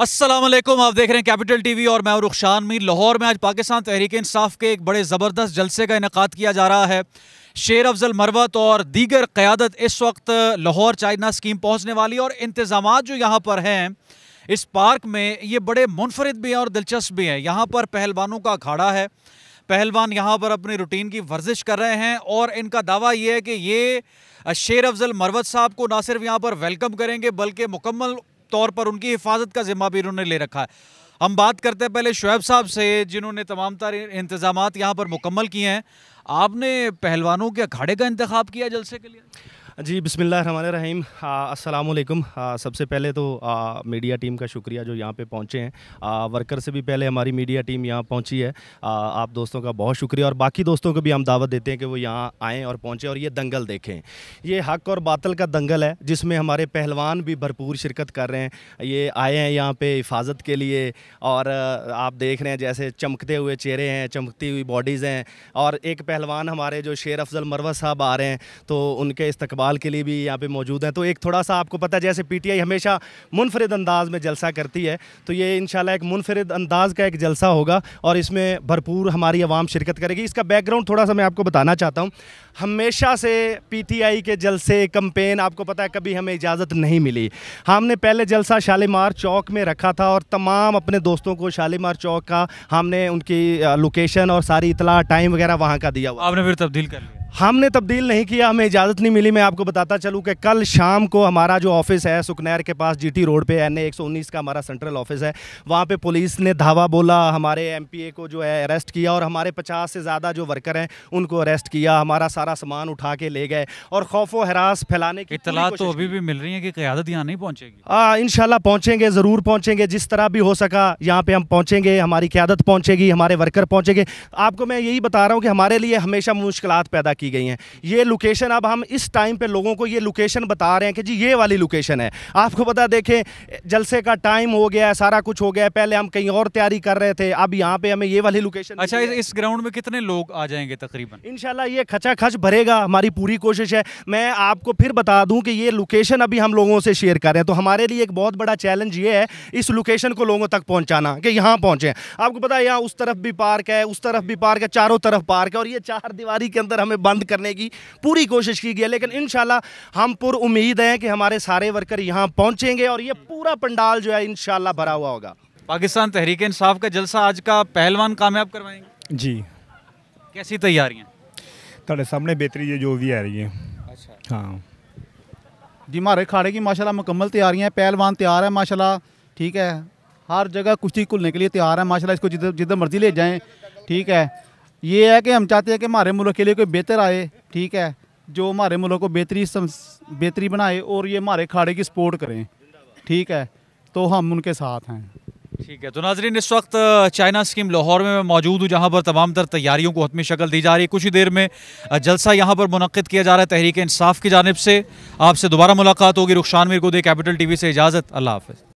असलम आप देख रहे हैं कैपिटल टीवी और मैं रुखशान मीर लाहौर में आज पाकिस्तान तहरीक इंसाफ के एक बड़े ज़बरदस्त जलसे का इनका किया जा रहा है शेर अफजल मरवत और दीगर क़्यादत इस वक्त लाहौर चाइना स्कीम पहुँचने वाली और इंतज़ाम जो यहाँ पर हैं इस पार्क में ये बड़े मुनफरद भी हैं और दिलचस्प भी हैं यहाँ पर पहलवानों का अखाड़ा है पहलवान यहाँ पर अपनी रूटीन की वर्जिश कर रहे हैं और इनका दावा ये है कि ये शेर अफजल मरवत साहब को ना सिर्फ यहाँ पर वेलकम करेंगे बल्कि मुकम्मल तौर पर उनकी हिफाजत का जिम्मा भी उन्होंने ले रखा है हम बात करते हैं पहले शुएब साहब से जिन्होंने तमाम तार इंतजाम यहाँ पर मुकम्मल किए हैं आपने पहलवानों के अखाड़े का इंतखब किया जलसे के लिए जी बिसमिल्ल रहीम सबसे पहले तो आ, मीडिया टीम का शुक्रिया जो यहाँ पे पहुँचे हैं आ, वर्कर से भी पहले हमारी मीडिया टीम यहाँ पहुँची है आ, आप दोस्तों का बहुत शुक्रिया और बाकी दोस्तों को भी हम दावत देते हैं कि वो यहाँ आएँ और पहुँचें और ये दंगल देखें ये हक और बातल का दंगल है जिसमें हमारे पहलवान भी भरपूर शिरकत कर रहे हैं ये आए हैं यहाँ पर हिफाजत के लिए और आप देख रहे हैं जैसे चमकते हुए चेहरे हैं चमकती हुई बॉडीज़ हैं और एक पहलवान हमारे जो शेर अफजल मरवा साहब आ रहे हैं तो उनके इस्तकबाल सवाल के लिए भी यहाँ पे मौजूद हैं तो एक थोड़ा सा आपको पता है जैसे पीटीआई हमेशा मुनफरद अंदाज में जलसा करती है तो ये इन एक मुनफरद अंदाज का एक जलसा होगा और इसमें भरपूर हमारी आवाम शिरकत करेगी इसका बैकग्राउंड थोड़ा सा मैं आपको बताना चाहता हूँ हमेशा से आई के जलसे कम्पेन आपको पता है कभी हमें इजाज़त नहीं मिली हमने पहले जलसा शालीमार चौक में रखा था और तमाम अपने दोस्तों को शालीमार चौक का हमने उनकी लोकेशन और सारी इतला टाइम वगैरह वहाँ का दिया हुआ आपने फिर तब्दील कर लिया हमने तब्दील नहीं किया हमें इजाज़त नहीं मिली मैं आपको बताता चलूँ कि कल शाम को हमारा जो ऑफिस है सुकनैर के पास जीटी रोड पे एन ए का हमारा सेंट्रल ऑफिस है वहाँ पे पुलिस ने धावा बोला हमारे एमपीए को जो है अरेस्ट किया और हमारे 50 से ज़्यादा जो वर्कर हैं उनको अरेस्ट किया हमारा सारा सामान उठा के ले गए और खौफ व हरास फैलाने की इतला तो अभी भी मिल रही है कि क्यादत यहाँ नहीं पहुँचेगी हाँ इन पहुँचेंगे ज़रूर पहुँचेंगे जिस तरह भी हो सका यहाँ पर हम पहुँचेंगे हमारी क्यादत पहुँचेगी हमारे वर्कर पहुँचेंगे आपको मैं यही बता रहा हूँ कि हमारे लिए हमेशा मुश्किल पैदा की की गई हैं ये लोकेशन अब हम इस टाइम पे लोगों को ये लोकेशन बता रहे हैं कि जी ये वाली लोकेशन है आपको पता देखें जलसे का टाइम हो गया है सारा कुछ हो गया है पहले हम कहीं और तैयारी कर रहे थे अब यहाँ पे हमें ये वाली लोकेशन अच्छा इस ग्राउंड में कितने लोग आ जाएंगे तकरीबन इनशाला ये खचा खच भरेगा हमारी पूरी कोशिश है मैं आपको फिर बता दूँ कि ये लोकेशन अभी हम लोगों से शेयर कर रहे हैं तो हमारे लिए एक बहुत बड़ा चैलेंज ये है इस लोकेशन को लोगों तक पहुँचाना कि यहाँ पहुँचे आपको पता है यहाँ उस तरफ भी पार्क है उस तरफ भी पार्क है चारों तरफ पार्क है और ये चार दीवारी के अंदर हमें बंद बंद करने की पूरी कोशिश की गई है लेकिन इन हम पुर उम्मीद हैं कि हमारे सारे वर्कर यहाँ पहुँचेंगे और ये पूरा पंडाल जो है इन भरा हुआ होगा पाकिस्तान तहरीक इंसाफ का जलसा आज का पहलवान कामयाब करवाएंगे जी कैसी तैयारियाँ थोड़े सामने बेहतरी जो भी आ रही है अच्छा हाँ जी मारे खाड़े की माशाल्लाह मुकम्मल तैयारियाँ हैं पहलवान तैयार है माशाल्लाह ठीक है हर जगह कुश्ती खुलने के लिए तैयार है माशाल्लाह इसको जिधर जिधर मर्जी ले जाएं ठीक है ये है कि हम चाहते हैं कि हमारे मुल्क के लिए कोई बेहतर आए ठीक है जो हमारे मुल्क को बेहतरी बेहतरी बनाए और ये हमारे खाड़े की सपोर्ट करें ठीक है तो हम उनके साथ हैं ठीक है तो नाजरीन इस वक्त चाइना स्कीम लाहौर में मैं मौजूद हूँ जहाँ पर तमाम तर तैयारियों को हतमी शक्ल दी जा रही है कुछ ही देर में जलसा यहाँ पर मुनद किया जा रहा है तहरीक इंसाफ की जानब से आपसे दोबारा मुलाकात होगी रुखशान मीर को दे कैपिटल टी वी से इजाज़त अल्लाह हाफ़